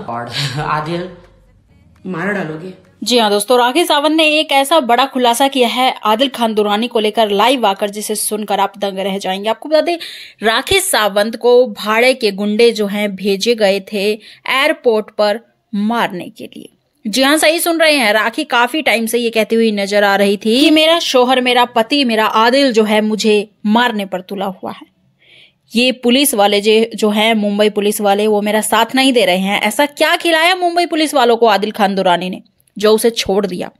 आदिल मार डालोगे जी हाँ दोस्तों राखी सावंत ने एक ऐसा बड़ा खुलासा किया है आदिल खान दुरानी को लेकर लाइव आकर जिसे सुनकर आप दंग रह जाएंगे आपको बता दें राखी सावंत को भाड़े के गुंडे जो हैं भेजे गए थे एयरपोर्ट पर मारने के लिए जी हाँ सही सुन रहे हैं राखी काफी टाइम से ये कहती हुई नजर आ रही थी कि मेरा शोहर मेरा पति मेरा आदिल जो है मुझे मारने पर तुला हुआ है ये पुलिस वाले जे जो हैं मुंबई पुलिस वाले वो मेरा साथ नहीं दे रहे हैं ऐसा क्या खिलाया मुंबई पुलिस वालों को आदिल खान दुरानी ने जो उसे छोड़ दिया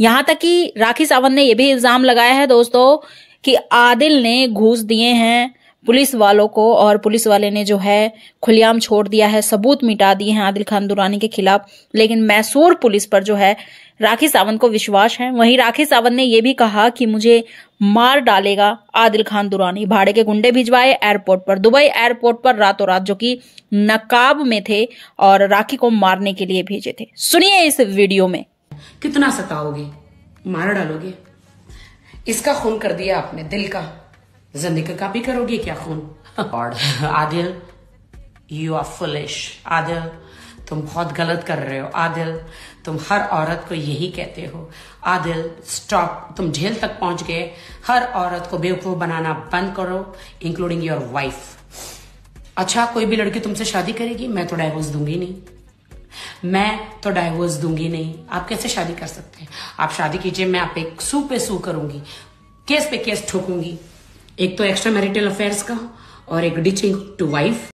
यहां तक कि राखी सावंत ने यह भी इल्ज़ाम लगाया है दोस्तों कि आदिल ने घूस दिए हैं पुलिस वालों को और पुलिस वाले ने जो है खुलेआम छोड़ दिया है सबूत मिटा दिए हैं आदिल खान दुरानी के खिलाफ लेकिन मैसूर पुलिस पर जो है राखी सावंत को विश्वास है वहीं राखी सावंत ने यह भी कहा कि मुझे मार डालेगा आदिल खान दुरानी भाड़े के गुंडे भिजवाए एयरपोर्ट पर दुबई एयरपोर्ट पर रातों रात जो कि नकाब में थे और राखी को मारने के लिए भेजे थे सुनिए इस वीडियो में कितना सताओगे मार डालोगे इसका खून कर दिया आपने दिल का जिंदगी का भी करोगे क्या खून और Adil you are foolish Adil तुम बहुत गलत कर रहे हो आदिल तुम हर औरत को यही कहते हो आदिल स्टॉप तुम झेल तक पहुंच गए हर औरत को बेवकूफ़ बनाना बंद करो इंक्लूडिंग योर वाइफ अच्छा कोई भी लड़की तुमसे शादी करेगी मैं तो डाइवोर्स दूंगी नहीं मैं तो डाइवोर्स दूंगी नहीं आप कैसे शादी कर सकते हैं आप शादी कीजिए मैं आप एक सू पे सू करूंगी केस पे केस ठोकूंगी एक तो एक्स्ट्रा मैरिटल अफेयर्स का और एक डिचिंग टू वाइफ